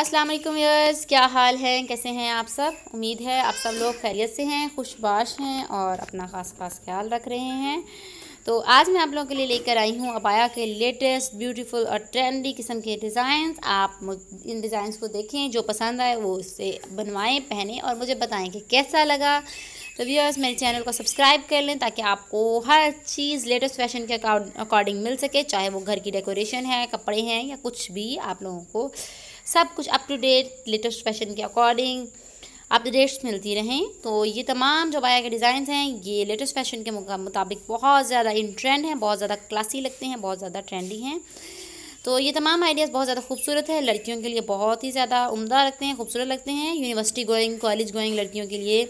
अस्सलाम वालेकुम व्यूअर्स क्या हाल है कैसे हैं आप सब उम्मीद है आप सब लोग खैरियत से हैं खुशबाश हैं और अपना ख़ास खास ख्याल रख रहे हैं तो आज मैं आप लोगों के लिए लेकर आई हूँ अबाया के लेटेस्ट ब्यूटीफुल और ट्रेंडी किस्म के डिज़ाइंस आप इन डिज़ाइंस को देखें जो पसंद आए वो उससे बनवाएं पहने और मुझे बताएं कि कैसा लगा तो व्यूअर्स मेरे चैनल को सब्सक्राइब कर लें ताकि आपको हर चीज़ लेटेस्ट फैशन के अकॉर्डिंग मिल सके चाहे वो घर की डेकोरेशन है कपड़े हैं या कुछ भी आप लोगों को सब कुछ up to date latest fashion के अकॉर्डिंग अपडेट्स मिलती रहें तो ये तमाम जो बाया के डिज़ाइन हैं ये लेटेस्ट फैशन के मुताबिक बहुत ज़्यादा इन ट्रेंड हैं बहुत ज़्यादा क्लासी लगते हैं बहुत ज़्यादा ट्रेंडी हैं तो ये तमाम आइडियाज़ बहुत ज़्यादा खूबसूरत है लड़कियों के लिए बहुत ही ज़्यादा उम्दा लगते हैं खूबसूरत लगते हैं यूनिवर्सिटी गोइंग कॉलेज गोइंग लड़कियों के लिए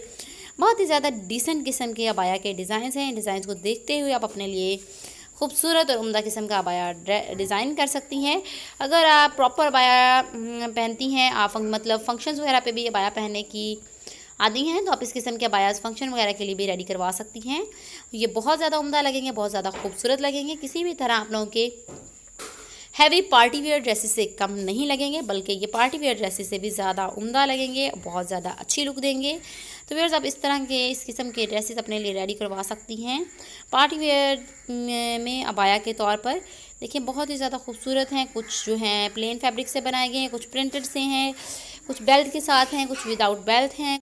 बहुत ही ज़्यादा डिसेंट किस्म के अबाया के डिज़ाइंस हैं डिज़ाइंस को देखते हुए आप अपने लिए खूबसूरत और उमदा किस्म का अबाया डिज़ाइन कर सकती हैं अगर आप प्रॉपर अबाया हम्म, पहनती हैं आप मतलब फंक्शंस वगैरह पे भी अबाया पहनने की आदि हैं तो आप इस किस्म के बायास फंक्शन वगैरह के लिए भी रेडी करवा सकती हैं ये बहुत ज़्यादा उम्दा लगेंगे बहुत ज़्यादा खूबसूरत लगेंगे किसी भी तरह आप लोगों के हैवी पार्टी वेयर ड्रेसेस से कम नहीं लगेंगे बल्कि ये पार्टी वेयर ड्रेसेस से भी ज़्यादा उमदा लगेंगे बहुत ज़्यादा अच्छी लुक देंगे तो व्यर्स आप इस तरह के इस किस्म के ड्रेसेस अपने लिए रेडी करवा सकती हैं पार्टी वेयर में अबाया के तौर पर देखिए बहुत ही ज़्यादा खूबसूरत हैं कुछ जो हैं प्लेन फैब्रिक से बनाए गए हैं कुछ प्रिंटेड से हैं कुछ बेल्ट के साथ हैं कुछ विदाउट बेल्ट हैं